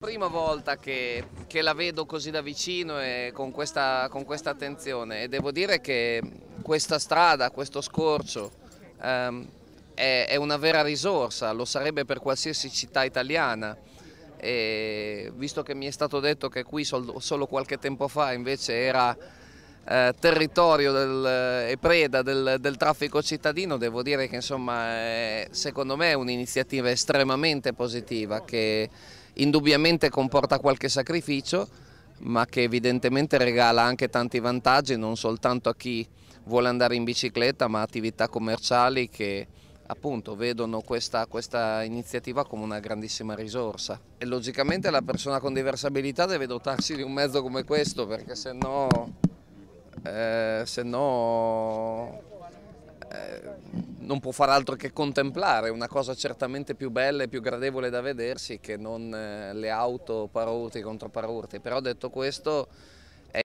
Prima volta che, che, la vedo così da vicino e con questa, con questa, attenzione e devo dire che questa strada, questo scorcio ehm, è, è, una vera risorsa, lo sarebbe per qualsiasi città italiana e visto che mi è stato detto che qui sol, solo qualche tempo fa invece era eh, territorio del, e preda del, del, traffico cittadino, devo dire che insomma è, secondo me è un'iniziativa estremamente positiva che, indubbiamente comporta qualche sacrificio, ma che evidentemente regala anche tanti vantaggi non soltanto a chi vuole andare in bicicletta, ma attività commerciali che appunto vedono questa, questa iniziativa come una grandissima risorsa. E logicamente la persona con diversa abilità deve dotarsi di un mezzo come questo, perché se no, eh, se no non può far altro che contemplare, una cosa certamente più bella e più gradevole da vedersi che non eh, le auto paraurti e controparurti, però detto questo